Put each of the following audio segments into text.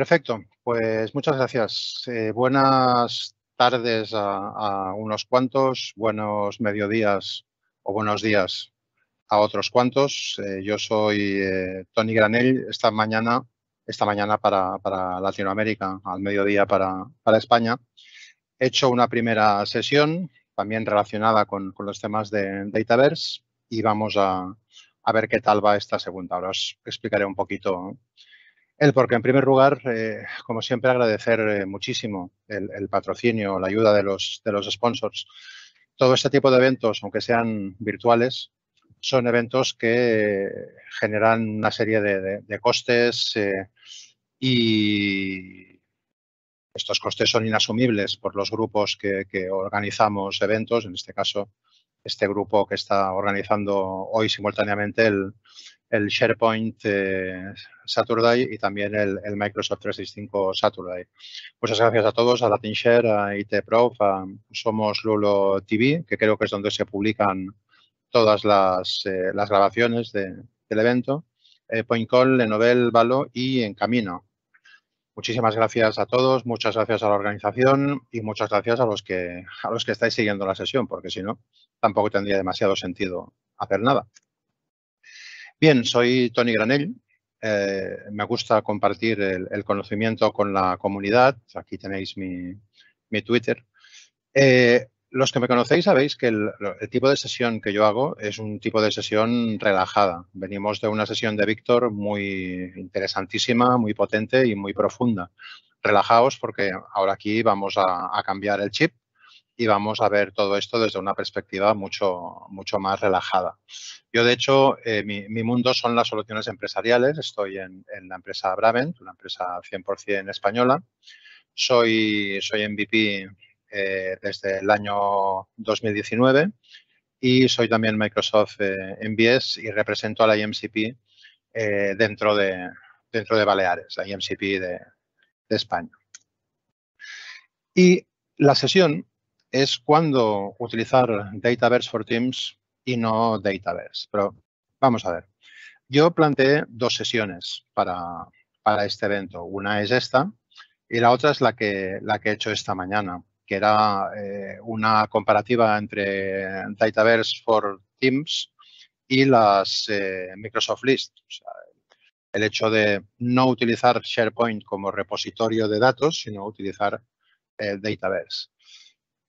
Perfecto, pues muchas gracias. Eh, buenas tardes a, unos cuantos, buenos mediodías o buenos días a otros cuantos. Eh, yo soy eh, Tony Granell, esta mañana, esta mañana para, Latinoamérica, al mediodía para, España. He hecho una primera sesión también relacionada con, con los temas de Dataverse y vamos a, a, ver qué tal va esta segunda. Ahora os explicaré un poquito el porque, en primer lugar, eh, como siempre, agradecer eh, muchísimo el, patrocinio, la ayuda de los, de los sponsors. Todo este tipo de eventos, aunque sean virtuales, son eventos que generan una serie de, costes eh, y estos costes son inasumibles por los grupos que, organizamos eventos, en este caso este grupo que está organizando hoy simultáneamente el, el SharePoint eh, Saturday y también el, Microsoft 365 Saturday. Muchas pues gracias a todos, a LatinShare, a ITProf, a Somos Lulo TV, que creo que es donde se publican todas las, eh, las grabaciones del evento, eh, PointCall, Lenovel, Valo y en camino. Muchísimas gracias a todos, muchas gracias a la organización y muchas gracias a los que a los que estáis siguiendo la sesión, porque si no, tampoco tendría demasiado sentido hacer nada. Bien, soy Tony Granell. Eh, me gusta compartir el, conocimiento con la comunidad. Aquí tenéis mi, Twitter. Eh, los que me conocéis sabéis que el, tipo de sesión que yo hago es un tipo de sesión relajada. Venimos de una sesión de Víctor muy interesantísima, muy potente y muy profunda. Relajaos porque ahora aquí vamos a cambiar el chip y vamos a ver todo esto desde una perspectiva mucho, mucho más relajada. Yo, de hecho, eh, mi, mundo son las soluciones empresariales. Estoy en, la empresa Bravent, una empresa 100% española. Soy, soy MVP eh, desde el año 2019 y soy también Microsoft eh, MBS y represento a la IMCP dentro, de, dentro de Baleares, la IMCP de España. Y la sesión es cuándo utilizar Dataverse for Teams y no Dataverse. Pero vamos a ver. Yo planteé dos sesiones para, este evento. Una es esta y la otra es la que, la que he hecho esta mañana, que era eh, una comparativa entre Dataverse for Teams y las eh, Microsoft List. el hecho de no utilizar SharePoint como repositorio de datos, sino utilizar eh, Dataverse.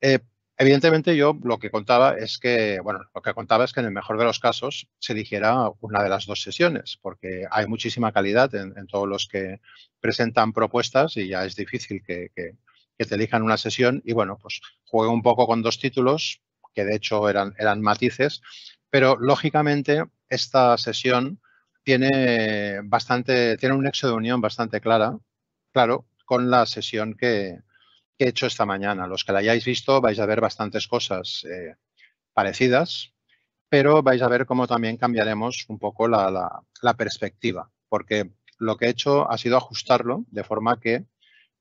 Eh, evidentemente yo lo que contaba es que, bueno, lo que contaba es que en el mejor de los casos se eligiera una de las dos sesiones, porque hay muchísima calidad en, todos los que presentan propuestas y ya es difícil que, que, te elijan una sesión y bueno, pues juegue un poco con dos títulos, que de hecho eran, eran matices, pero lógicamente esta sesión tiene bastante, tiene un nexo de unión bastante clara, claro, con la sesión que, he hecho esta mañana. Los que la hayáis visto vais a ver bastantes cosas eh, parecidas, pero vais a ver cómo también cambiaremos un poco la, perspectiva, porque lo que he hecho ha sido ajustarlo de forma que,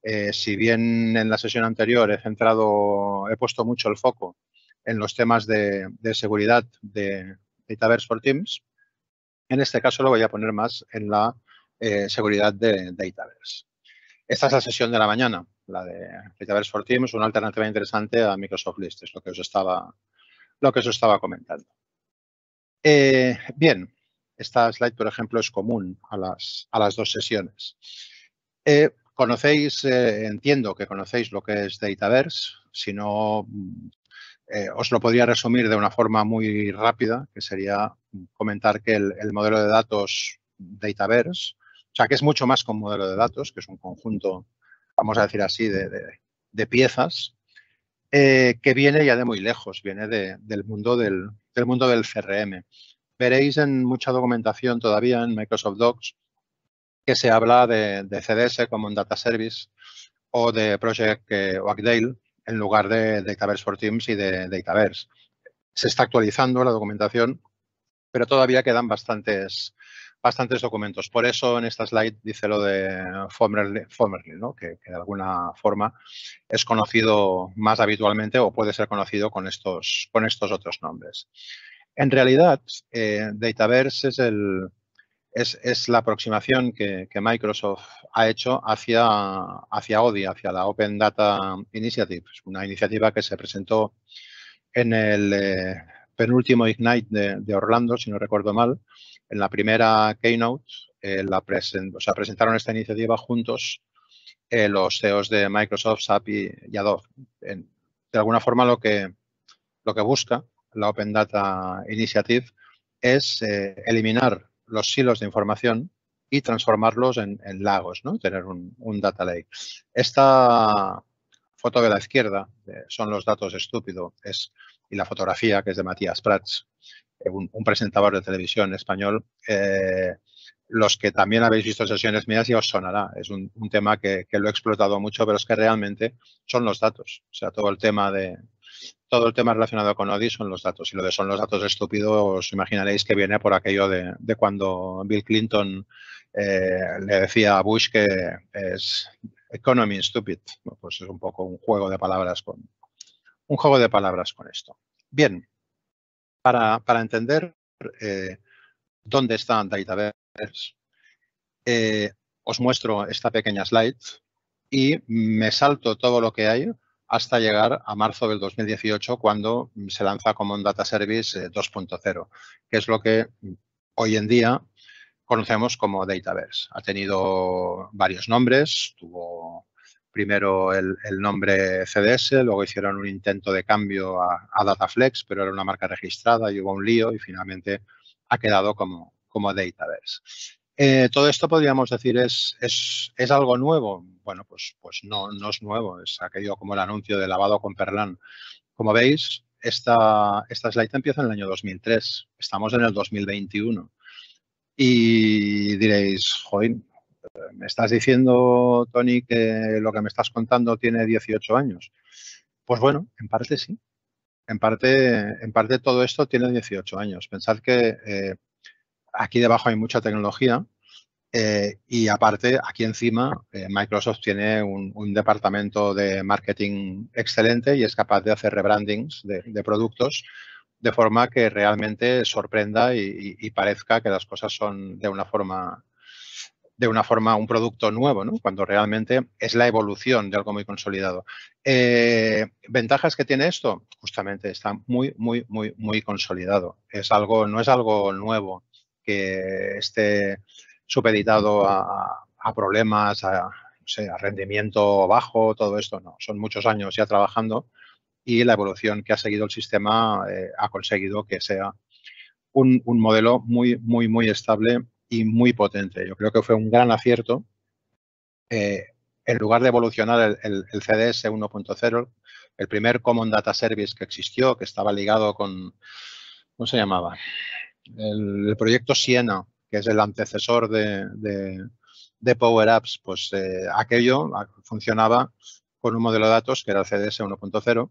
eh, si bien en la sesión anterior he centrado, he puesto mucho el foco en los temas de, seguridad de Dataverse for Teams, en este caso lo voy a poner más en la eh, seguridad de Dataverse. Esta es la sesión de la mañana, la de Dataverse for Teams, una alternativa interesante a Microsoft List, es lo que os estaba, comentando. Eh, bien, esta slide, por ejemplo, es común a las, dos sesiones. Eh, conocéis, eh, entiendo que conocéis lo que es Dataverse, si no, mm, os lo podría resumir de una forma muy rápida, que sería comentar que el, el modelo de datos Dataverse sea, que es mucho más con modelo de datos, que es un conjunto, vamos a decir así, de, piezas, eh, que viene ya de muy lejos, viene del, mundo del, CRM. Veréis en mucha documentación todavía en Microsoft Docs que se habla de, CDS como un data service o de Project eh, Wagdale en lugar de Dataverse for Teams y de Dataverse. Se está actualizando la documentación, pero todavía quedan bastantes, bastantes documentos. Por eso en esta slide dice lo de formerly, que, de alguna forma es conocido más habitualmente o puede ser conocido con estos, con estos otros nombres. En realidad, eh, Dataverse es, el, es, la aproximación que, Microsoft ha hecho hacia, hacia ODI, hacia la Open Data Initiative, una iniciativa que se presentó en el eh, penúltimo Ignite de, de Orlando, si no recuerdo mal, en la primera Keynote eh, presentaron esta iniciativa juntos eh, los CEOs de Microsoft, SAP y, Adobe. de alguna forma lo que, lo que busca la Open Data Initiative es eh, eliminar los silos de información y transformarlos en, lagos, ¿no? Tener un, un data lake. Esta, foto de la izquierda eh, son los datos estúpidos, es, y la fotografía que es de Matías Prats, eh, un, presentador de televisión español. Eh, los que también habéis visto sesiones mías y os sonará. Es un, tema que, lo he explotado mucho, pero es que realmente son los datos. O sea, todo el tema de todo el tema relacionado con Odi son los datos. Y lo de son los datos estúpidos, os imaginaréis que viene por aquello de, cuando Bill Clinton le decía a Bush que es Economy Stupid. pues es un poco un juego de palabras con un juego de palabras con esto. Bien, para, para entender eh, dónde están Dataverse, eh, os muestro esta pequeña slide y me salto todo lo que hay hasta llegar a marzo del 2018 cuando se lanza como un Data Service 2.0, eh, que es lo que hoy en día conocemos como Dataverse. Ha tenido varios nombres, tuvo primero el, nombre CDS, luego hicieron un intento de cambio a, Dataflex, pero era una marca registrada y hubo un lío y finalmente ha quedado como, como Dataverse. Eh, todo esto podríamos decir es, algo nuevo. Bueno, pues, pues no, es nuevo, es aquello como el anuncio de lavado con perlán. Como veis, esta, esta slide empieza en el año 2003, estamos en el 2021. Y diréis, Joín, me estás diciendo, Tony, que lo que me estás contando tiene 18 años. Pues bueno, en parte sí. En parte, en parte todo esto tiene 18 años. Pensad que eh, aquí debajo hay mucha tecnología eh, y aparte aquí encima eh, Microsoft tiene un, departamento de marketing excelente y es capaz de hacer rebrandings de productos de forma que realmente sorprenda y, parezca que las cosas son de una forma de una forma un producto nuevo, cuando realmente es la evolución de algo muy consolidado. Eh, ¿Ventajas que tiene esto? Justamente está muy, muy, muy, muy consolidado. Es algo, no es algo nuevo que esté supeditado a, a problemas, a, a rendimiento bajo, todo esto, no. Son muchos años ya trabajando y la evolución que ha seguido el sistema eh, ha conseguido que sea un, modelo muy, muy, muy estable y muy potente. Yo creo que fue un gran acierto. Eh, en lugar de evolucionar el, CDS 1.0, el primer Common Data Service que existió, que estaba ligado con, ¿cómo se llamaba? El, proyecto Siena, que es el antecesor de, Power Apps, pues eh, aquello funcionaba con un modelo de datos que era el CDS 1.0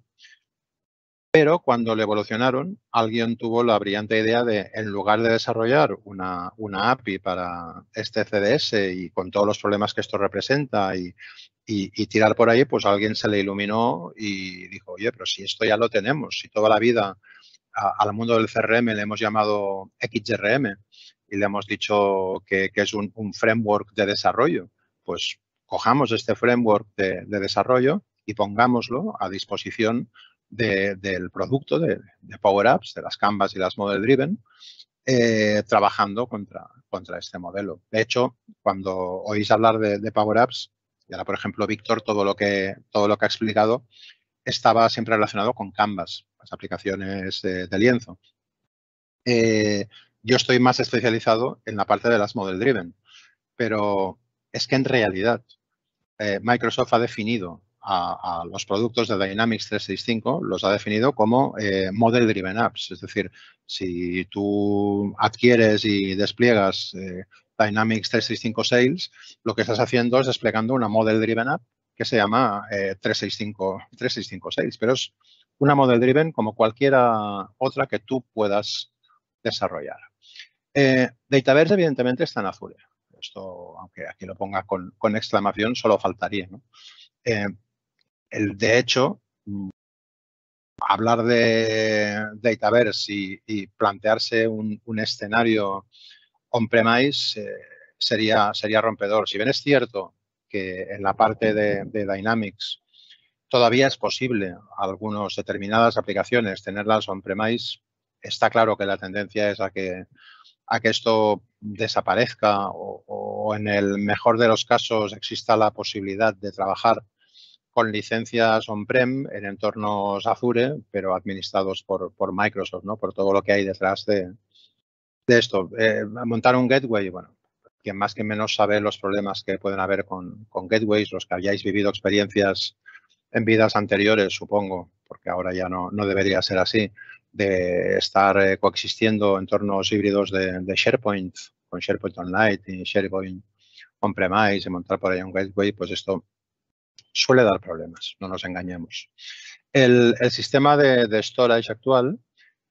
pero cuando le evolucionaron, alguien tuvo la brillante idea de, en lugar de desarrollar una, API para este CDS y con todos los problemas que esto representa y, tirar por ahí, pues alguien se le iluminó y dijo, oye, pero si esto ya lo tenemos, si toda la vida al mundo del CRM le hemos llamado XRM y le hemos dicho que, es un, framework de desarrollo, pues cojamos este framework de desarrollo y pongámoslo a disposición del producto de, Power Apps, de las Canvas y las Model Driven, eh, trabajando contra, contra este modelo. De hecho, cuando oís hablar de, Power Apps, y ahora, por ejemplo, Víctor, todo lo que todo lo que ha explicado estaba siempre relacionado con Canvas, las aplicaciones de, lienzo. Eh, yo estoy más especializado en la parte de las model driven, pero es que en realidad eh, Microsoft ha definido a, los productos de Dynamics 365 los ha definido como eh, Model Driven Apps. Es decir, si tú adquieres y despliegas eh, Dynamics 365 Sales, lo que estás haciendo es desplegando una Model Driven App que se llama 365, eh, 365 Sales, pero es una Model Driven como cualquiera otra que tú puedas desarrollar. Dataverse, evidentemente, está en azul. Esto, aunque aquí lo ponga con, exclamación, solo faltaría el, de hecho, hablar de Dataverse y, plantearse un, escenario on-premise eh, sería, sería rompedor. Si bien es cierto que en la parte de, Dynamics todavía es posible algunas determinadas aplicaciones tenerlas on-premise, está claro que la tendencia es a que, a que esto desaparezca o, en el mejor de los casos exista la posibilidad de trabajar con licencias on-prem en entornos Azure, pero administrados por, por, Microsoft, ¿no? Por todo lo que hay detrás de, esto. Eh, montar un gateway, bueno, quien más que menos sabe los problemas que pueden haber con, gateways, los que hayáis vivido experiencias en vidas anteriores, supongo, porque ahora ya no, no debería ser así, de estar eh, coexistiendo entornos híbridos de, de, SharePoint, con SharePoint Online y SharePoint On-Premise, y montar por ahí un gateway, pues esto suele dar problemas, no nos engañemos. El, sistema de, storage actual,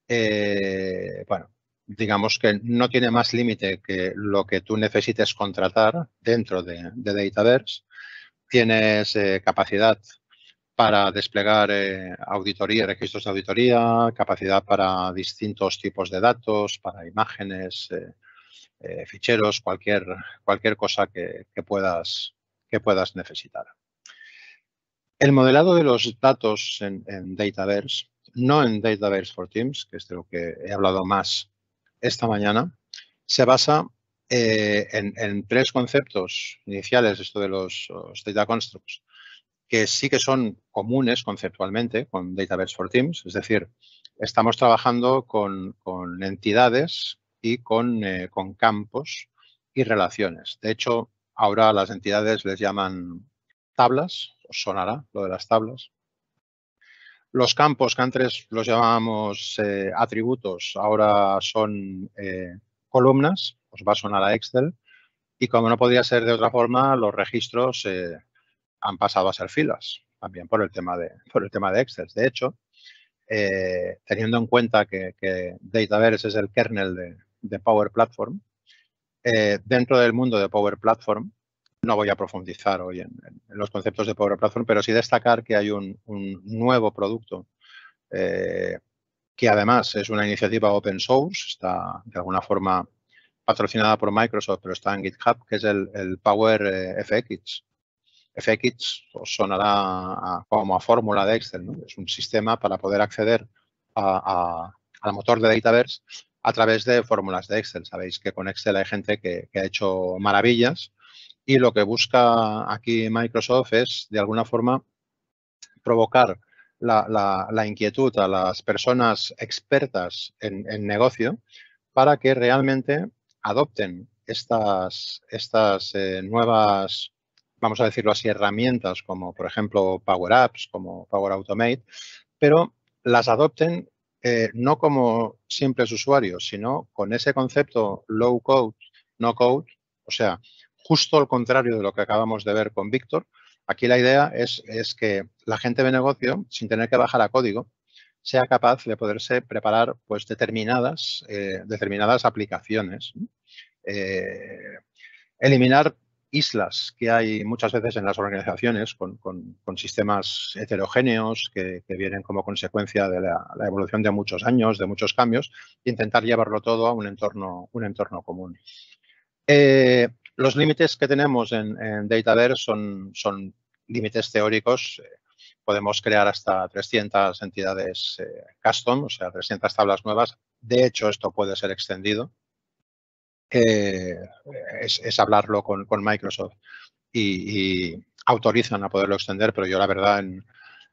eh, bueno, digamos que no tiene más límite que lo que tú necesites contratar dentro de, Dataverse. Tienes eh, capacidad para desplegar eh, auditoría, registros de auditoría, capacidad para distintos tipos de datos, para imágenes, ficheros, cualquier, cualquier cosa que, puedas, que puedas necesitar. El modelado de los datos en, Dataverse, no en Dataverse for Teams, que es de lo que he hablado más esta mañana, se basa eh, en, tres conceptos iniciales, esto de los, data constructs, que sí que son comunes conceptualmente con Dataverse for Teams, es decir, estamos trabajando con, entidades y eh, con campos y relaciones. De hecho, ahora las entidades les llaman tablas sonará lo de las tablas. Los campos que antes los llamábamos eh, atributos, ahora son eh, columnas, os va a sonar a Excel. Y como no podía ser de otra forma, los registros eh, han pasado a ser filas, también por el tema de, por el tema de Excel. De hecho, teniendo en cuenta que, Dataverse es el kernel de, Power Platform, dentro del mundo de Power Platform no voy a profundizar hoy en, los conceptos de Power Platform, pero sí destacar que hay un, nuevo producto eh, que además es una iniciativa open source, está de alguna forma patrocinada por Microsoft, pero está en GitHub, que es el, Power eh, FX. FX os sonará como a fórmula de Excel, es un sistema para poder acceder al motor de Dataverse a través de fórmulas de Excel. Sabéis que con Excel hay gente que ha hecho maravillas y lo que busca aquí Microsoft es, de alguna forma, provocar la, inquietud a las personas expertas en, negocio para que realmente adopten estas, estas eh, nuevas, vamos a decirlo así, herramientas como por ejemplo Power Apps, como Power Automate, pero las adopten eh, no como simples usuarios, sino con ese concepto low code, no code, o sea, justo al contrario de lo que acabamos de ver con Víctor, aquí la idea es, que la gente de negocio, sin tener que bajar a código, sea capaz de poderse preparar pues, determinadas, eh, determinadas aplicaciones. Eh, eliminar islas que hay muchas veces en las organizaciones con, sistemas heterogéneos que, vienen como consecuencia de la, evolución de muchos años, de muchos cambios, e intentar llevarlo todo a un entorno, un entorno común. Eh, los límites que tenemos en, en Dataverse son, límites teóricos. Eh, podemos crear hasta 300 entidades eh, custom, o sea, 300 tablas nuevas. De hecho, esto puede ser extendido. Eh, es, hablarlo con, Microsoft y, autorizan a poderlo extender, pero yo la verdad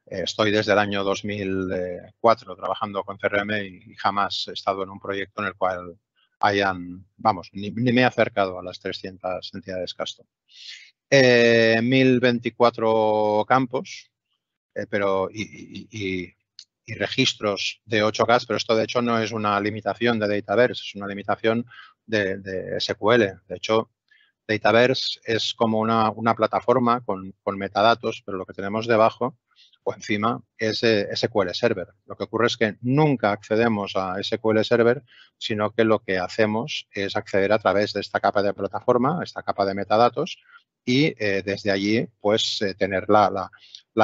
estoy desde el año 2004 trabajando con CRM y jamás he estado en un proyecto en el cual hayan, vamos, ni, me he acercado a las 300 entidades custom. Eh, 1024 campos, eh, pero y, registros de 8 gas, pero esto de hecho no es una limitación de Dataverse, es una limitación de, SQL. De hecho, Dataverse es como una, una plataforma con, con, metadatos, pero lo que tenemos debajo o encima ese SQL Server. Lo que ocurre es que nunca accedemos a SQL Server, sino que lo que hacemos es acceder a través de esta capa de plataforma, esta capa de metadatos, y eh, desde allí pues eh, tener la,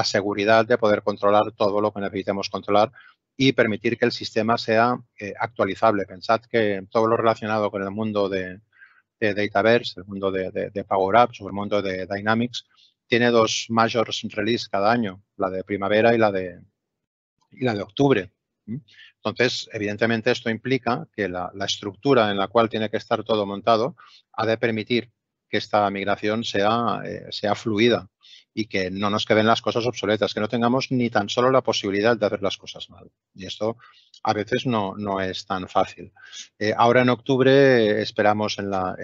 seguridad de poder controlar todo lo que necesitemos controlar y permitir que el sistema sea eh, actualizable. Pensad que todo lo relacionado con el mundo de, de Dataverse, el mundo de, de Power Apps o el mundo de Dynamics, tiene dos majors release cada año, la de primavera y la de, y la de octubre. Entonces, evidentemente esto implica que la, estructura en la cual tiene que estar todo montado ha de permitir que esta migración sea, eh, sea fluida y que no nos queden las cosas obsoletas, que no tengamos ni tan solo la posibilidad de hacer las cosas mal. Y esto a veces no, no es tan fácil. Eh, ahora en octubre esperamos en la,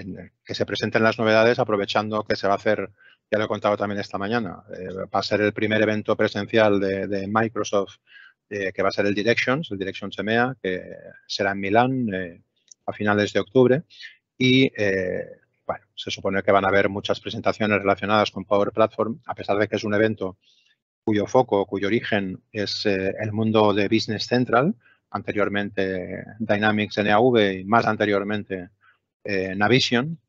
que se presenten las novedades aprovechando que se va a hacer ya lo he contado también esta mañana, eh, va a ser el primer evento presencial de, Microsoft eh, que va a ser el Directions, el Directions EMEA, que será en Milán eh, a finales de octubre. Y bueno, se supone que van a haber muchas presentaciones relacionadas con Power Platform, a pesar de que es un evento cuyo foco, cuyo origen es el mundo de Business Central, anteriormente Dynamics NAV y más anteriormente Navision.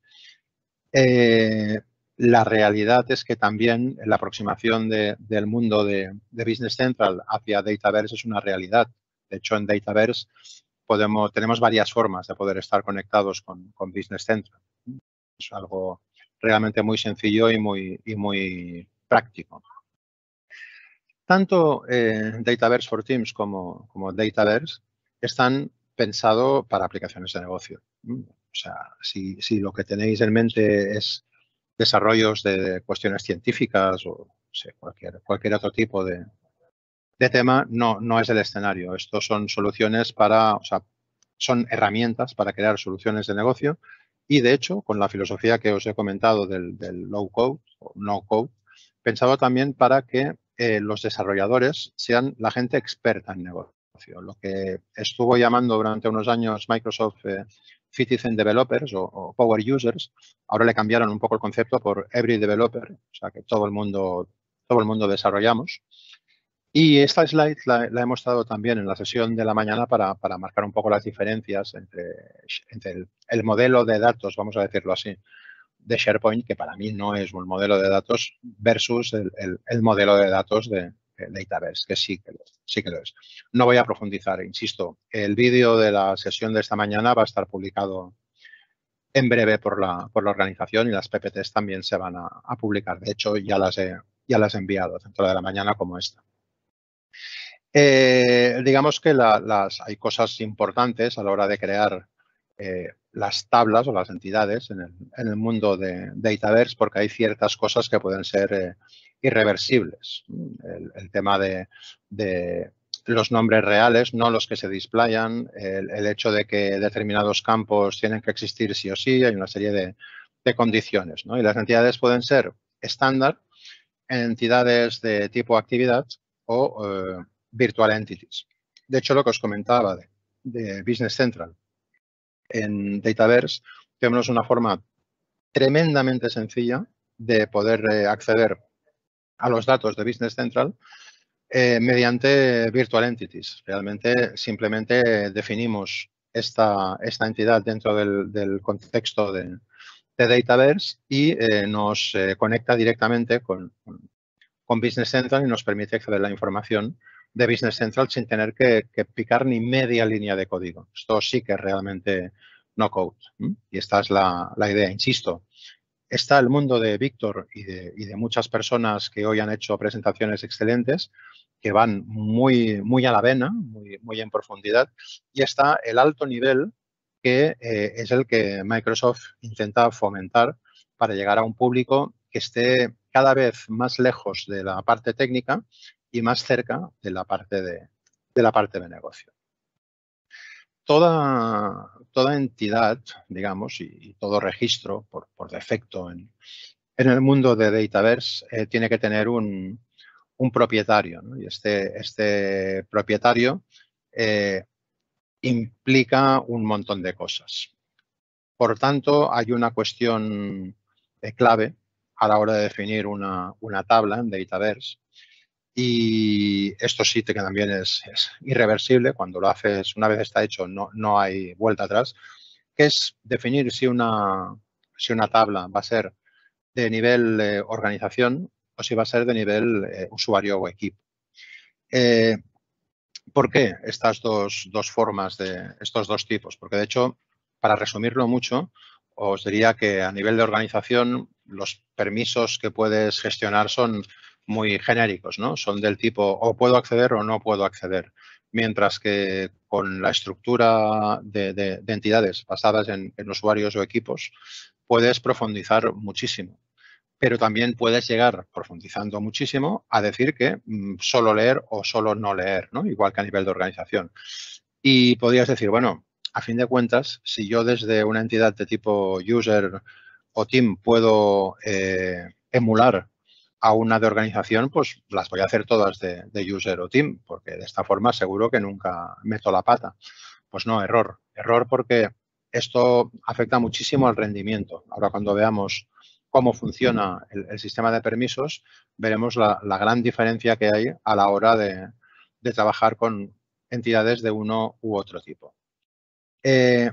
La realidad es que también la aproximación del mundo de, Business Central hacia Dataverse es una realidad. De hecho, en Dataverse podemos, tenemos varias formas de poder estar conectados con, Business Central. Es algo realmente muy sencillo y muy, muy práctico. Tanto eh, Dataverse for Teams como, como Dataverse están pensados para aplicaciones de negocio. O sea, si, si, lo que tenéis en mente es desarrollos de cuestiones científicas o cualquier, cualquier otro tipo de, tema, no, no es el escenario. Estos son soluciones para, o sea, son herramientas para crear soluciones de negocio y de hecho, con la filosofía que os he comentado del, low code o no code, pensaba también para que eh, los desarrolladores sean la gente experta en negocio. Lo que estuvo llamando durante unos años Microsoft eh, citizen developers o, power users. Ahora le cambiaron un poco el concepto por every developer, o sea que todo el mundo, todo el mundo desarrollamos. Y esta slide la, he hemos también en la sesión de la mañana para, marcar un poco las diferencias entre, el, modelo de datos, vamos a decirlo así, de SharePoint, que para mí no es un modelo de datos, versus el modelo de datos de, que sí que, lo, sí que es. No voy a profundizar, insisto, el vídeo de la sesión de esta mañana va a estar publicado en breve por la, organización y las PPTs también se van a, publicar. De hecho, ya las he, ya las enviado, dentro de la mañana como esta. Eh, digamos que las, hay cosas importantes a la hora de crear eh, las tablas o las entidades en el, mundo de, Dataverse porque hay ciertas cosas que pueden ser eh, irreversibles. El, tema de, los nombres reales, no los que se displayan, el, hecho de que determinados campos tienen que existir sí o sí, hay una serie de, condiciones. Y las entidades pueden ser estándar, entidades de tipo actividad o eh, virtual entities. De hecho, lo que os comentaba de Business Central en Dataverse, tenemos una forma tremendamente sencilla de poder eh, acceder a los datos de Business Central eh, mediante Virtual Entities. Realmente simplemente definimos esta, esta entidad dentro del, contexto de, Dataverse y eh, nos conecta directamente con, Business Central y nos permite acceder a la información de Business Central sin tener que, picar ni media línea de código. Esto sí que es realmente no code. Y esta es la, idea, insisto. Está el mundo de Víctor y de, muchas personas que hoy han hecho presentaciones excelentes, que van muy, muy a la vena, muy, muy en profundidad, y está el alto nivel que eh, es el que Microsoft intenta fomentar para llegar a un público que esté cada vez más lejos de la parte técnica y más cerca de la parte de, la parte de negocio. Toda, toda entidad, digamos, y, todo registro por, defecto en, el mundo de Dataverse eh, tiene que tener un, propietario. Y este, este propietario eh, implica un montón de cosas. Por tanto, hay una cuestión eh, clave a la hora de definir una, una tabla en Dataverse y esto sí que también es, irreversible, cuando lo haces una vez está hecho no, hay vuelta atrás, que es definir si una, si una tabla va a ser de nivel eh, organización o si va a ser de nivel eh, usuario o equipo. Eh, ¿Por qué estas dos, formas de estos dos tipos? Porque de hecho, para resumirlo mucho, os diría que a nivel de organización los permisos que puedes gestionar son muy genéricos, ¿no? Son del tipo o puedo acceder o no puedo acceder. Mientras que con la estructura de, entidades basadas en, usuarios o equipos, puedes profundizar muchísimo pero también puedes llegar, profundizando muchísimo, a decir que mm, solo leer o solo no leer, ¿no? igual que a nivel de organización. Y podrías decir, bueno, a fin de cuentas, si yo desde una entidad de tipo user o team puedo eh, emular a una de organización, pues las voy a hacer todas de, user o team, porque de esta forma seguro que nunca meto la pata. Pues no, error. Error porque esto afecta muchísimo al rendimiento. Ahora cuando veamos cómo funciona el, sistema de permisos, veremos la, gran diferencia que hay a la hora de, trabajar con entidades de uno u otro tipo. Eh,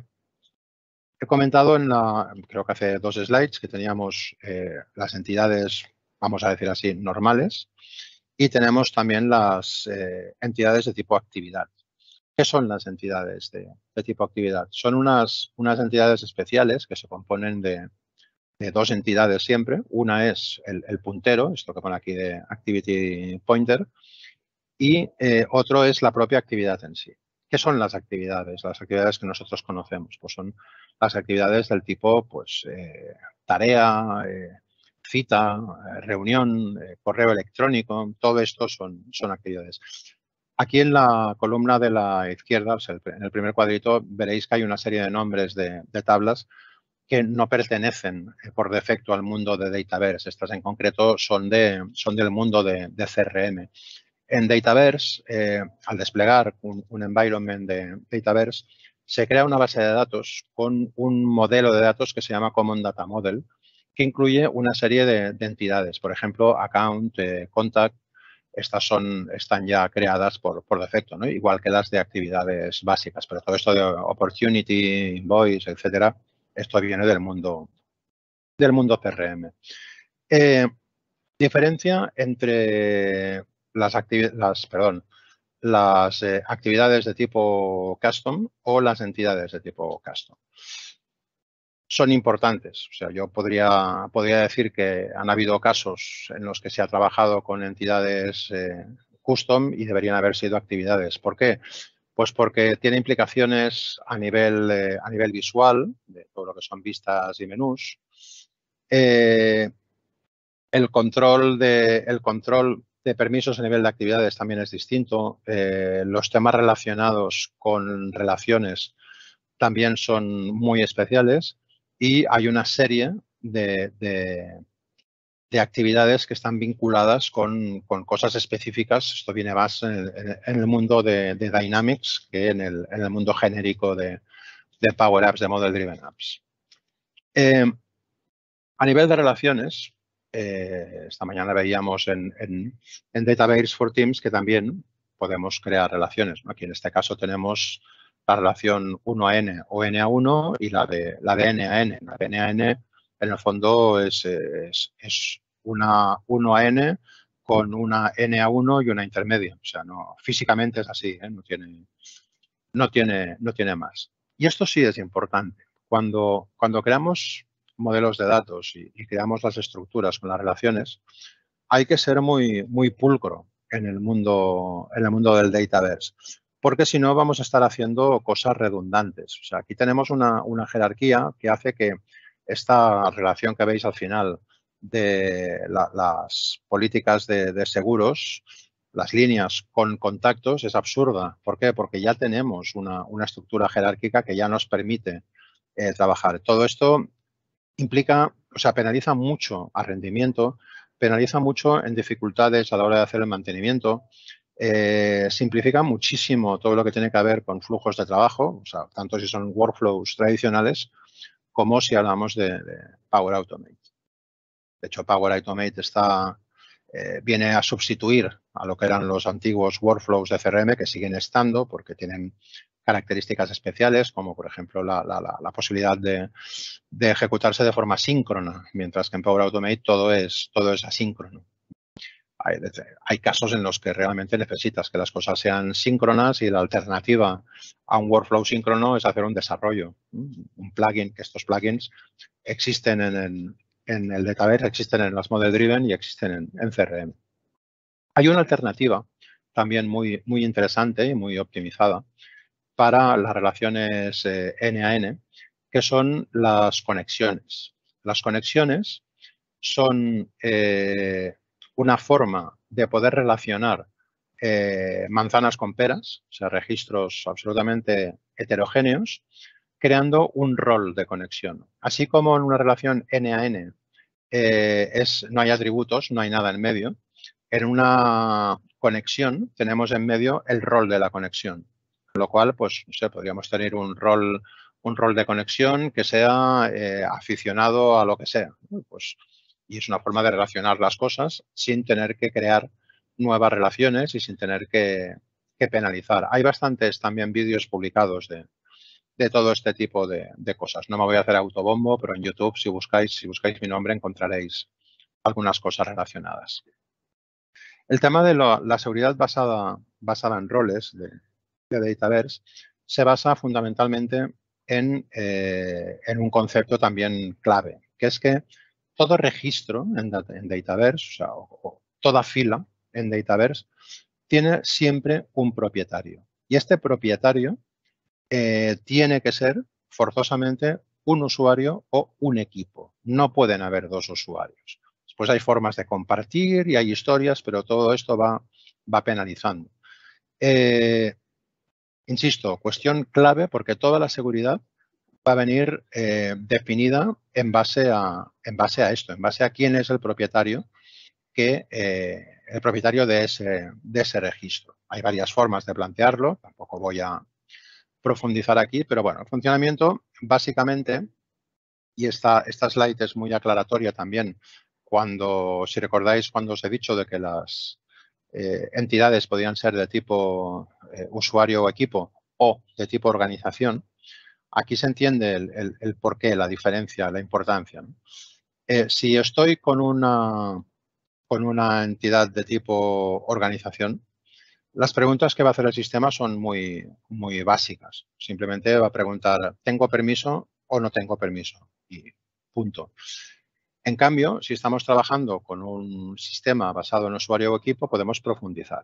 he comentado en la, creo que hace dos slides, que teníamos eh, las entidades vamos a decir así, normales. Y tenemos también las eh, entidades de tipo actividad. ¿Qué son las entidades de, tipo actividad? Son unas, unas, entidades especiales que se componen de, dos entidades siempre. Una es el, puntero, esto que pone aquí de Activity Pointer, y eh, otro es la propia actividad en sí. ¿Qué son las actividades? Las actividades que nosotros conocemos, pues son las actividades del tipo pues, eh, tarea, cita, eh, reunión, eh, correo electrónico, todo esto son, actividades. Aquí en la columna de la izquierda, en el primer cuadrito, veréis que hay una serie de nombres de, tablas que no pertenecen eh, por defecto al mundo de Dataverse. Estas en concreto son, de, son del mundo de, CRM. En Dataverse, al desplegar un, environment de Dataverse, se crea una base de datos con un modelo de datos que se llama Common Data Model, que incluye una serie de, entidades, por ejemplo, account, eh, contact, estas son, están ya creadas por, por defecto, igual que las de actividades básicas, pero todo esto de opportunity, invoice, etcétera, esto viene del mundo, del mundo CRM. Eh, diferencia entre las, las, perdón, las eh, actividades de tipo custom o las entidades de tipo custom son importantes. O sea, yo podría, podría decir que han habido casos en los que se ha trabajado con entidades eh, custom y deberían haber sido actividades. ¿Por qué? Pues porque tiene implicaciones a nivel, eh, a nivel visual, de todo lo que son vistas y menús. Eh, el, control de, el control de permisos a nivel de actividades también es distinto. los temas relacionados con relaciones también son muy especiales y hay una serie de, actividades que están vinculadas con, cosas específicas. Esto viene más en el, mundo de, Dynamics que en el, mundo genérico de, Power Apps, de Model Driven Apps. Eh, a nivel de relaciones, eh, esta mañana veíamos en, en, Database for Teams que también podemos crear relaciones. Aquí en este caso tenemos la relación 1 a n o n a 1 y la de, la de n a n. La de n a n en el fondo es, es, una 1 a n con una n a 1 y una intermedia. O sea, no, físicamente es así, ¿eh? no, tiene, no, tiene, no tiene más. Y esto sí es importante. Cuando, cuando creamos modelos de datos y, y creamos las estructuras con las relaciones, hay que ser muy, muy pulcro en el mundo, en el mundo del dataverse porque si no vamos a estar haciendo cosas redundantes. O sea, aquí tenemos una, jerarquía que hace que esta relación que veis al final de las políticas de, seguros, las líneas con contactos, es absurda. ¿Por qué? Porque ya tenemos una, estructura jerárquica que ya nos permite eh, trabajar. Todo esto implica, o sea, penaliza mucho al rendimiento, penaliza mucho en dificultades a la hora de hacer el mantenimiento, eh, simplifica muchísimo todo lo que tiene que ver con flujos de trabajo, o sea, tanto si son workflows tradicionales como si hablamos de, Power Automate. De hecho, Power Automate está, eh, viene a sustituir a lo que eran los antiguos workflows de CRM que siguen estando porque tienen características especiales, como por ejemplo la, posibilidad de, ejecutarse de forma síncrona, mientras que en Power Automate todo es, todo es asíncrono hay, casos en los que realmente necesitas que las cosas sean síncronas y la alternativa a un workflow síncrono es hacer un desarrollo, un plugin, que estos plugins existen en, el database, existen en las model driven y existen en, CRM. Hay una alternativa también muy, muy interesante y muy optimizada para las relaciones eh, N a N, que son las conexiones. Las conexiones son eh, una forma de poder relacionar eh, manzanas con peras, o sea, registros absolutamente heterogéneos, creando un rol de conexión. Así como en una relación N a N eh, es, no hay atributos, no hay nada en medio, en una conexión tenemos en medio el rol de la conexión. Con lo cual, pues, no sé, podríamos tener un rol, un rol de conexión que sea eh, aficionado a lo que sea. Pues y es una forma de relacionar las cosas sin tener que crear nuevas relaciones y sin tener que, penalizar. Hay bastantes también vídeos publicados de, de todo este tipo de, cosas. No me voy a hacer autobombo, pero en YouTube, si buscáis, si buscáis mi nombre, encontraréis algunas cosas relacionadas. El tema de la seguridad basada, basada en roles de, de Dataverse se basa fundamentalmente en, eh, en un concepto también clave, que es que todo registro en, Dataverse, o, sea, toda fila en Dataverse, tiene siempre un propietario. Y este propietario eh, tiene que ser forzosamente un usuario o un equipo. No pueden haber dos usuarios. Después hay formas de compartir y hay historias, pero todo esto va, va penalizando. Eh, insisto, cuestión clave porque toda la seguridad va a venir eh, definida en base, a, en base a esto, en base a quién es el propietario que eh, el propietario de ese, de ese registro. Hay varias formas de plantearlo, tampoco voy a profundizar aquí, pero bueno, el funcionamiento básicamente, y esta, esta slide es muy aclaratoria también, cuando, si recordáis, cuando os he dicho de que las eh, entidades podían ser de tipo usuario o equipo o de tipo organización, aquí se entiende el, porqué, la diferencia, la importancia. Eh, si estoy con una, con una entidad de tipo organización, las preguntas que va a hacer el sistema son muy, muy básicas. Simplemente va a preguntar, ¿tengo permiso o no tengo permiso? Y punto. En cambio, si estamos trabajando con un sistema basado en usuario o equipo, podemos profundizar.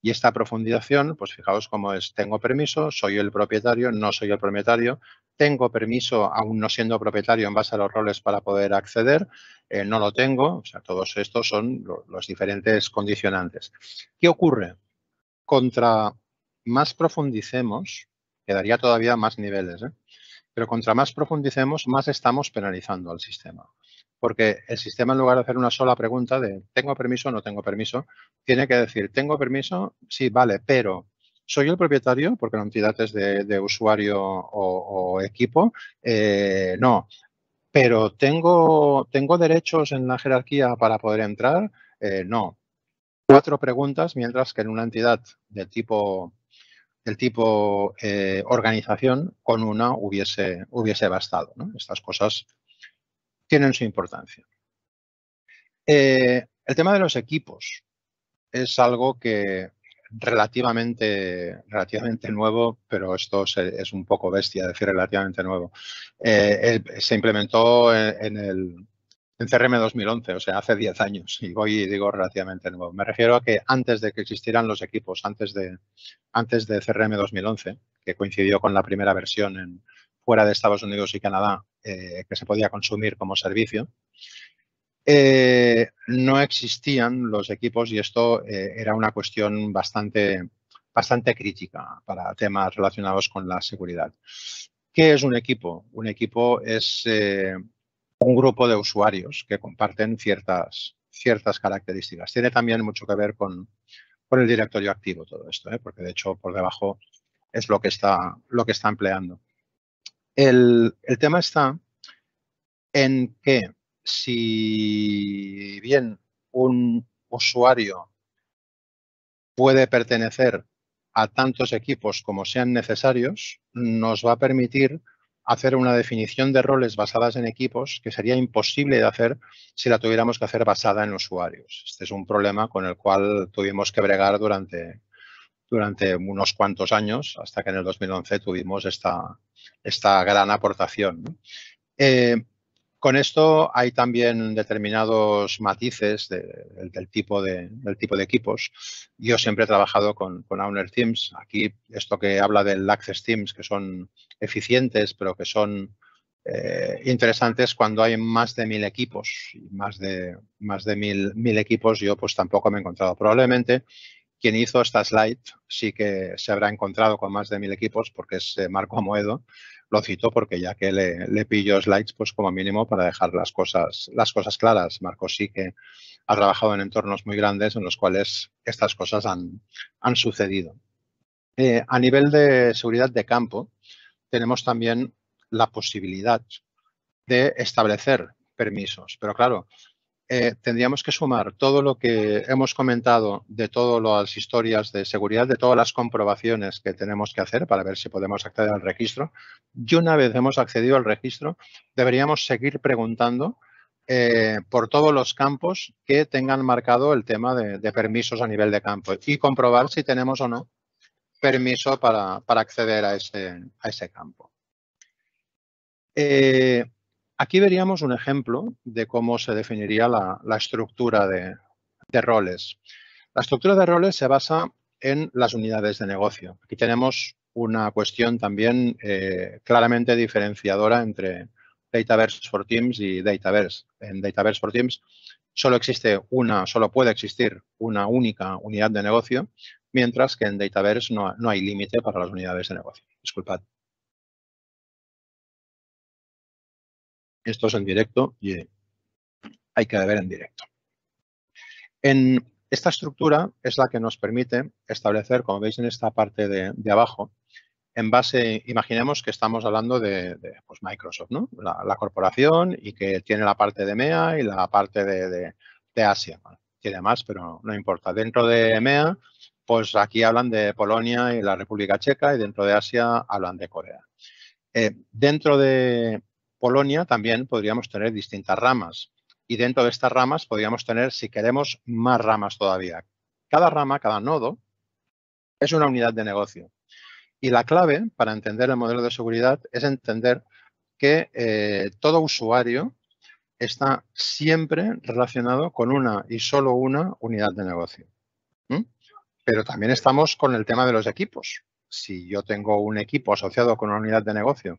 Y esta profundización, pues fijaos cómo es, tengo permiso, soy el propietario, no soy el propietario, tengo permiso, aún no siendo propietario, en base a los roles para poder acceder, eh, no lo tengo, o sea, todos estos son los diferentes condicionantes. ¿Qué ocurre? Contra más profundicemos, quedaría todavía más niveles, ¿eh? pero contra más profundicemos, más estamos penalizando al sistema porque el sistema en lugar de hacer una sola pregunta de tengo permiso o no tengo permiso, tiene que decir tengo permiso, sí, vale, pero soy el propietario, porque la entidad es de, usuario o, equipo, eh, no, pero tengo, tengo derechos en la jerarquía para poder entrar, eh, no. Cuatro preguntas, mientras que en una entidad tipo del tipo eh, organización con una hubiese, hubiese bastado. Estas cosas tienen su importancia. Eh, el tema de los equipos es algo que relativamente, relativamente nuevo, pero esto es, un poco bestia decir relativamente nuevo. Eh, se implementó en, el CRM 2011, o sea, hace 10 años, y voy y digo relativamente nuevo. Me refiero a que antes de que existieran los equipos, antes de, antes de CRM 2011, que coincidió con la primera versión en, fuera de Estados Unidos y Canadá eh, que se podía consumir como servicio, eh, no existían los equipos y esto eh, era una cuestión bastante, bastante crítica para temas relacionados con la seguridad. ¿Qué es un equipo? Un equipo es un grupo de usuarios que comparten ciertas, ciertas características. Tiene también mucho que ver con, con el directorio activo todo esto, porque de hecho por debajo es lo que está, lo que está empleando. El, tema está en que si bien un usuario puede pertenecer a tantos equipos como sean necesarios, nos va a permitir hacer una definición de roles basadas en equipos que sería imposible de hacer si la tuviéramos que hacer basada en usuarios. Este es un problema con el cual tuvimos que bregar durante, durante unos cuantos años, hasta que en el 2011 tuvimos esta, esta gran aportación. Eh, con esto hay también determinados matices del, tipo de, del tipo de equipos. Yo siempre he trabajado con, con Owner Teams. Aquí esto que habla del Access Teams, que son eficientes, pero que son eh, interesantes cuando hay más de mil equipos. Más de, más de mil, mil equipos yo pues tampoco me he encontrado. Probablemente quien hizo esta slide sí que se habrá encontrado con más de mil equipos porque es eh, Marco Amoedo. Lo cito porque ya que le, pillo slides, pues como mínimo para dejar las cosas, las cosas claras. Marco sí que ha trabajado en entornos muy grandes en los cuales estas cosas han, han sucedido. Eh, a nivel de seguridad de campo, tenemos también la posibilidad de establecer permisos. Pero claro, eh, tendríamos que sumar todo lo que hemos comentado de todas las historias de seguridad, de todas las comprobaciones que tenemos que hacer para ver si podemos acceder al registro. Y una vez hemos accedido al registro, deberíamos seguir preguntando eh, por todos los campos que tengan marcado el tema de, permisos a nivel de campo y comprobar si tenemos o no permiso para, acceder a ese, a ese campo. Eh, Aquí veríamos un ejemplo de cómo se definiría la, estructura de, roles. La estructura de roles se basa en las unidades de negocio. Aquí tenemos una cuestión también eh, claramente diferenciadora entre Dataverse for Teams y Dataverse. En Dataverse for Teams solo existe una, solo puede existir una única unidad de negocio, mientras que en Dataverse no hay límite para las unidades de negocio. Disculpad. Esto es en directo y hay que ver en directo. En esta estructura es la que nos permite establecer, como veis en esta parte de, abajo, en base, imaginemos que estamos hablando de, pues, Microsoft, La, corporación y que tiene la parte de EMEA y la parte de, Asia. tiene más, pero no importa. Dentro de EMEA, pues aquí hablan de Polonia y la República Checa y dentro de Asia hablan de Corea. Eh, dentro de, Polonia también podríamos tener distintas ramas y dentro de estas ramas podríamos tener, si queremos, más ramas todavía. Cada rama, cada nodo, es una unidad de negocio. Y la clave para entender el modelo de seguridad es entender que eh, todo usuario está siempre relacionado con una y solo una unidad de negocio. Pero también estamos con el tema de los equipos. Si yo tengo un equipo asociado con una unidad de negocio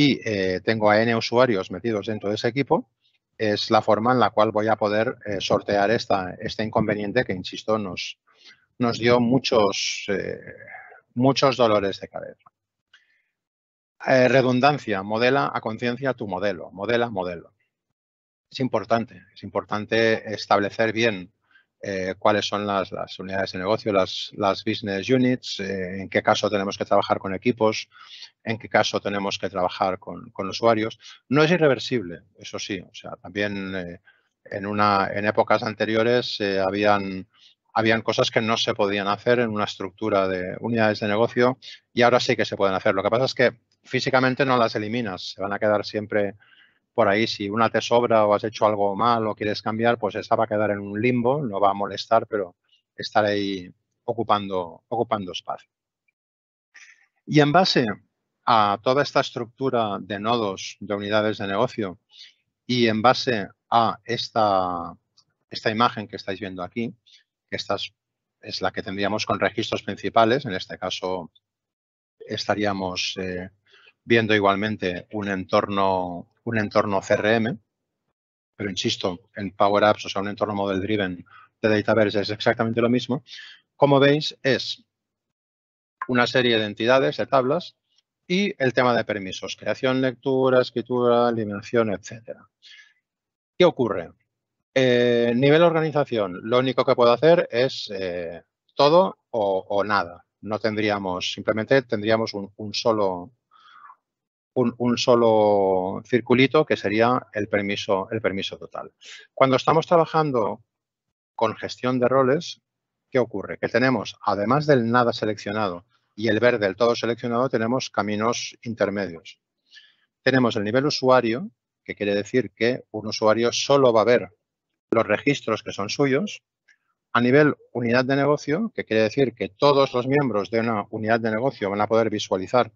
y eh, tengo a N usuarios metidos dentro de ese equipo, es la forma en la cual voy a poder eh, sortear esta, este inconveniente que, insisto, nos, nos dio muchos, eh, muchos dolores de cabeza. redundancia, modela a conciencia tu modelo, modela modelo. Es importante, es importante establecer bien eh, cuáles son las, unidades de negocio, las, business units, eh, en qué caso tenemos que trabajar con equipos, en qué caso tenemos que trabajar con, usuarios. No es irreversible, eso sí, o sea, también eh, en, una, en épocas anteriores habían, habían cosas que no se podían hacer en una estructura de unidades de negocio y ahora sí que se pueden hacer. Lo que pasa es que físicamente no las eliminas, se van a quedar siempre por ahí si una te sobra o has hecho algo mal o quieres cambiar, pues esa va a quedar en un limbo, no va a molestar, pero estar ahí ocupando, ocupando espacio. Y en base a toda esta estructura de nodos, de unidades de negocio, y en base a esta, esta imagen que estáis viendo aquí, que esta es la que tendríamos con registros principales, en este caso estaríamos eh, viendo igualmente un entorno un entorno CRM, pero insisto, en Power Apps, o sea, un entorno model driven de Dataverse es exactamente lo mismo. Como veis, es una serie de entidades, de tablas, y el tema de permisos, creación, lectura, escritura, eliminación, etcétera. ¿Qué ocurre? Eh, nivel organización, lo único que puedo hacer es eh, todo o, nada. No tendríamos, simplemente tendríamos un, solo, un, solo circulito que sería el permiso, el permiso total. Cuando estamos trabajando con gestión de roles, ¿qué ocurre? Que tenemos, además del nada seleccionado y el verde, el todo seleccionado, tenemos caminos intermedios. Tenemos el nivel usuario, que quiere decir que un usuario solo va a ver los registros que son suyos. A nivel unidad de negocio, que quiere decir que todos los miembros de una unidad de negocio van a poder visualizar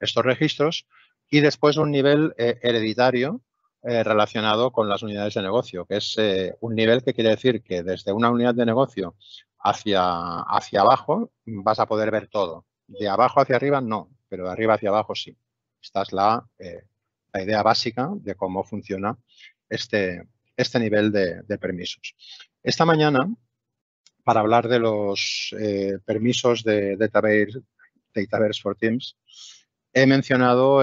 estos registros, y después un nivel eh, hereditario eh, relacionado con las unidades de negocio, que es eh, un nivel que quiere decir que desde una unidad de negocio hacia, hacia abajo vas a poder ver todo. De abajo hacia arriba no, pero de arriba hacia abajo sí. Esta es la, idea básica de cómo funciona este, este nivel de, permisos. Esta mañana, para hablar de los permisos de Database, Dataverse for Teams, he mencionado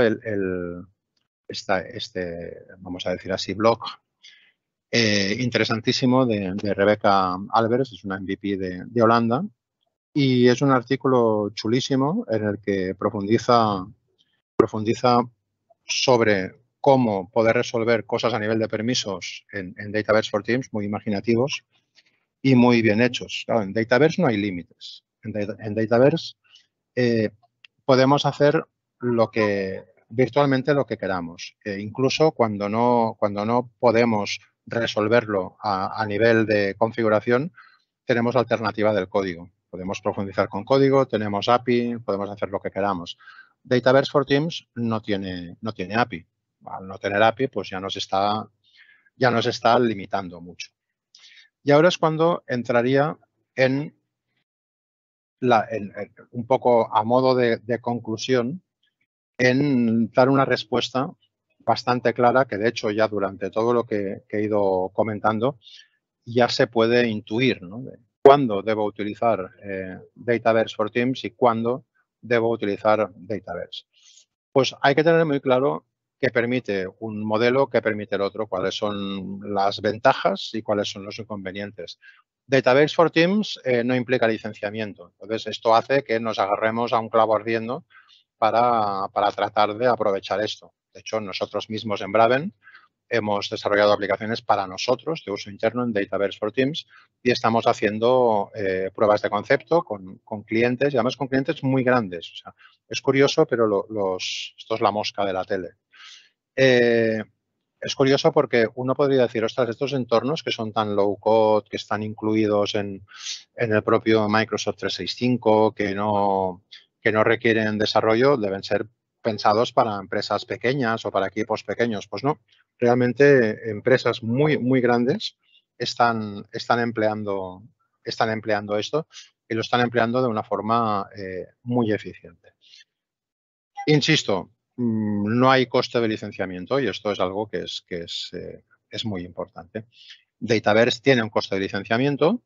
este, vamos a decir así, blog eh, interesantísimo de, de Rebeca Albers, es una MVP de, Holanda, y es un artículo chulísimo en el que profundiza, profundiza sobre cómo poder resolver cosas a nivel de permisos en, en Dataverse for Teams, muy imaginativos y muy bien hechos. en Dataverse no hay límites. En, en Dataverse eh, podemos hacer lo que virtualmente lo que queramos, eh, incluso cuando no, cuando no podemos resolverlo a, nivel de configuración, tenemos alternativa del código. Podemos profundizar con código, tenemos API, podemos hacer lo que queramos. Dataverse for Teams no tiene, no tiene API. Al no tener API, pues ya nos está, ya nos está limitando mucho. Y ahora es cuando entraría en, un poco a modo de conclusión en dar una respuesta bastante clara, que de hecho ya durante todo lo que, he ido comentando ya se puede intuir cuándo debo utilizar eh, Dataverse for Teams y cuándo debo utilizar Dataverse. Pues hay que tener muy claro qué permite un modelo, qué permite el otro, cuáles son las ventajas y cuáles son los inconvenientes. Database for Teams eh, no implica licenciamiento. Entonces, esto hace que nos agarremos a un clavo ardiendo para, tratar de aprovechar esto. De hecho, nosotros mismos en Braven hemos desarrollado aplicaciones para nosotros de uso interno en Dataverse for Teams y estamos haciendo eh, pruebas de concepto con, clientes y además con clientes muy grandes. es curioso, pero los, esto es la mosca de la tele. Eh, es curioso porque uno podría decir, ostras, estos entornos que son tan low code, que están incluidos en, en el propio Microsoft 365, que no, que no requieren desarrollo deben ser pensados para empresas pequeñas o para equipos pequeños. Pues no, realmente empresas muy, muy grandes están, están, empleando, están empleando esto y lo están empleando de una forma eh, muy eficiente. Insisto, mm, no hay coste de licenciamiento y esto es algo que es, que es, eh, es muy importante. Dataverse tiene un coste de licenciamiento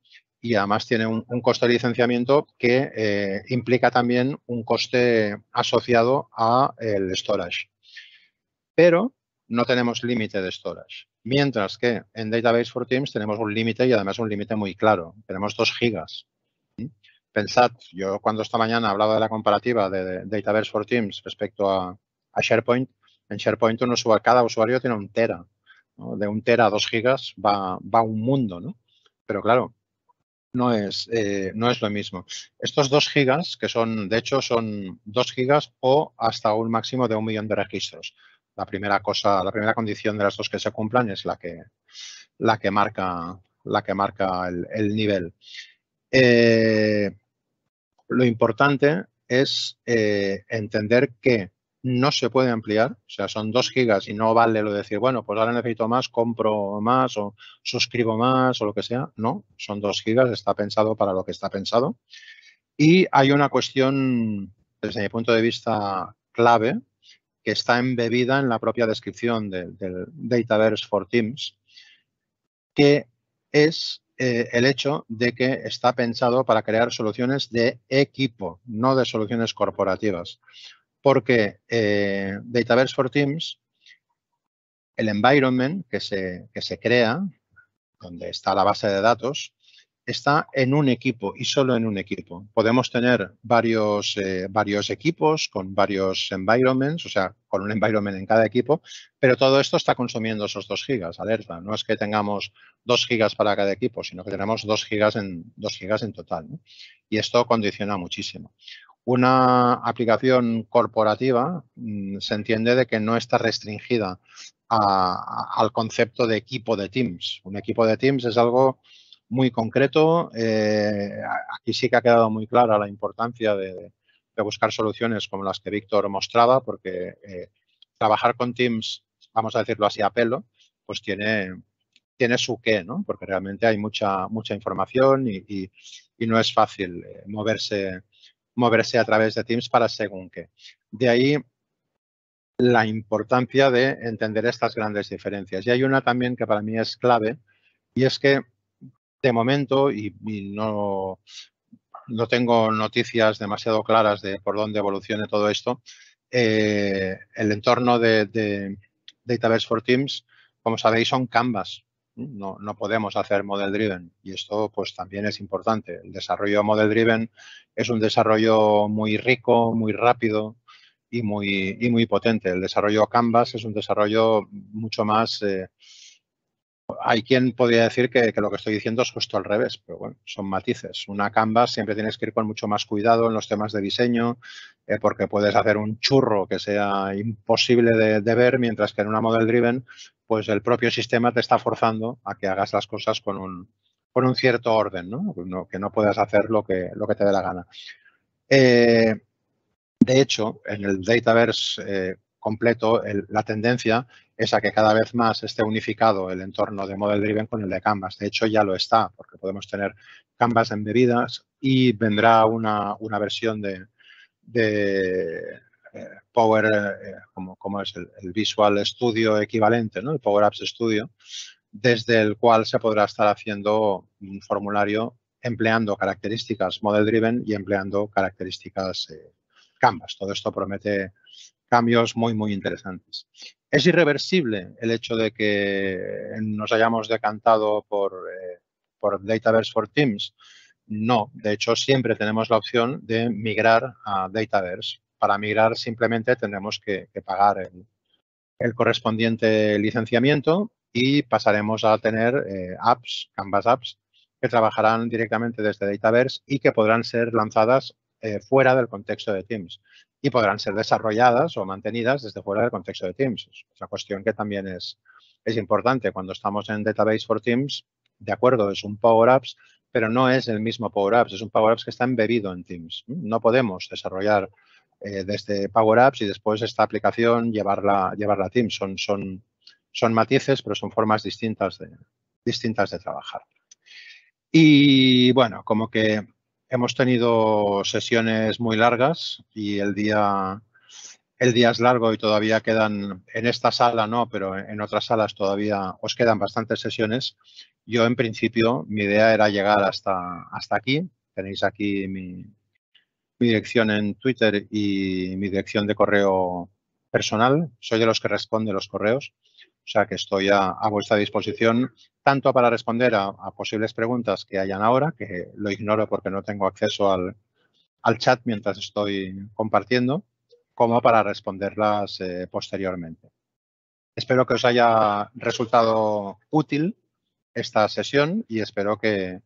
y además tiene un, coste de licenciamiento que eh, implica también un coste asociado a el storage. Pero no tenemos límite de storage, mientras que en Database for Teams tenemos un límite y además un límite muy claro. Tenemos 2 gigas. Pensad, yo cuando esta mañana hablaba de la comparativa de, Database for Teams respecto a, SharePoint, en SharePoint uno, cada usuario tiene un tera. De un tera a 2 gigas va, va un mundo, ¿no? Pero claro, no es, eh, no es lo mismo. Estos dos gigas, que son, de hecho, son 2 gigas o hasta un máximo de un millón de registros. La primera cosa, la primera condición de las dos que se cumplan es la que, la que marca, la que marca el, nivel. Eh, lo importante es eh, entender que no se puede ampliar, o sea, son dos gigas y no vale lo de decir, bueno, pues ahora necesito más, compro más o suscribo más o lo que sea. No, son dos gigas, está pensado para lo que está pensado. Y hay una cuestión, desde mi punto de vista, clave, que está embebida en la propia descripción del Dataverse for Teams, que es eh, el hecho de que está pensado para crear soluciones de equipo, no de soluciones corporativas porque eh, Dataverse for Teams, el environment que se, se crea, donde está la base de datos, está en un equipo y solo en un equipo. Podemos tener varios, eh, varios equipos con varios environments, o sea, con un environment en cada equipo, pero todo esto está consumiendo esos dos gigas, alerta. No es que tengamos dos gigas para cada equipo, sino que tenemos dos gigas en, dos gigas en total. Y esto condiciona muchísimo una aplicación corporativa mm, se entiende de que no está restringida al concepto de equipo de Teams. Un equipo de Teams es algo muy concreto. Eh, aquí sí que ha quedado muy clara la importancia de, buscar soluciones como las que Víctor mostraba, porque eh, trabajar con Teams, vamos a decirlo así a pelo, pues tiene, tiene su qué, ¿no? Porque realmente hay mucha, mucha información y no es fácil eh, moverse moverse a través de Teams para según qué. De ahí la importancia de entender estas grandes diferencias. Y hay una también que para mí es clave y es que de momento, y, no, no, tengo noticias demasiado claras de por dónde evolucione todo esto, eh, el entorno de, de for Teams, como sabéis, son canvas. No, no, podemos hacer model driven y esto pues también es importante. El desarrollo model driven es un desarrollo muy rico, muy rápido y muy, y muy potente. El desarrollo Canvas es un desarrollo mucho más eh, hay quien podría decir que, lo que estoy diciendo es justo al revés, pero bueno, son matices. Una Canvas siempre tienes que ir con mucho más cuidado en los temas de diseño, eh, porque puedes hacer un churro que sea imposible de, ver, mientras que en una Model Driven, pues el propio sistema te está forzando a que hagas las cosas con un, cierto orden, ¿no? que no puedas hacer lo que, lo que te dé la gana. Eh, de hecho, en el Dataverse eh, completo, la tendencia esa a que cada vez más esté unificado el entorno de Model Driven con el de Canvas. De hecho, ya lo está, porque podemos tener Canvas embebidas y vendrá una, versión de, eh, Power, eh, como, es el, Visual Studio equivalente, ¿no? el Power Apps Studio, desde el cual se podrá estar haciendo un formulario empleando características Model Driven y empleando características eh, Canvas. Todo esto promete cambios muy, muy interesantes. Es irreversible el hecho de que nos hayamos decantado eh, por, Dataverse for Teams. No, de hecho siempre tenemos la opción de migrar a Dataverse. Para migrar simplemente tendremos que, pagar el, correspondiente licenciamiento y pasaremos a tener eh, apps, Canvas apps, que trabajarán directamente desde Dataverse y que podrán ser lanzadas eh, fuera del contexto de Teams y podrán ser desarrolladas o mantenidas desde fuera del contexto de Teams. Es una cuestión que también es, es importante. Cuando estamos en Database for Teams, de acuerdo, es un Power Apps, pero no es el mismo Power Apps, es un Power Apps que está embebido en Teams. No podemos desarrollar desde eh, este Power Apps y después esta aplicación llevarla, llevarla a Teams. Son, son, son matices, pero son formas distintas distintas de trabajar. Y bueno, como que hemos tenido sesiones muy largas y el día, el día es largo y todavía quedan, en esta sala no, pero en otras salas todavía os quedan bastantes sesiones. Yo en principio mi idea era llegar hasta, hasta aquí. Tenéis aquí mi, dirección en Twitter y mi dirección de correo personal. Soy de los que responde los correos, o sea que estoy a vuestra disposición tanto para responder a, posibles preguntas que hayan ahora, que lo ignoro porque no tengo acceso al, chat mientras estoy compartiendo, como para responderlas eh, posteriormente. Espero que os haya resultado útil esta sesión y espero que,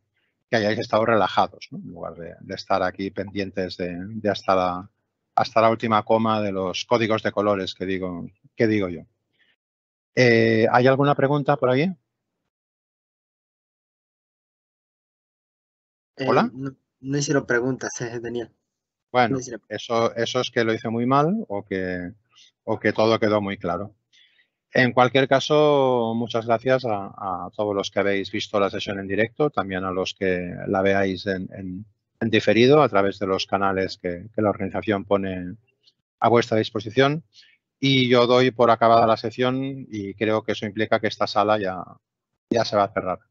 hayáis estado relajados, en lugar de, estar aquí pendientes de, hasta, la, última coma de los códigos de colores que digo, que digo yo. Eh, ¿Hay alguna pregunta por ahí? ¿Hola? Eh, no, hicieron preguntas, eh, Daniel. Bueno, eso, es que lo hice muy mal o que, todo quedó muy claro. En cualquier caso, muchas gracias a, todos los que habéis visto la sesión en directo, también a los que la veáis en, diferido a través de los canales que, la organización pone a vuestra disposición. Y yo doy por acabada la sesión y creo que eso implica que esta sala ya se va a cerrar.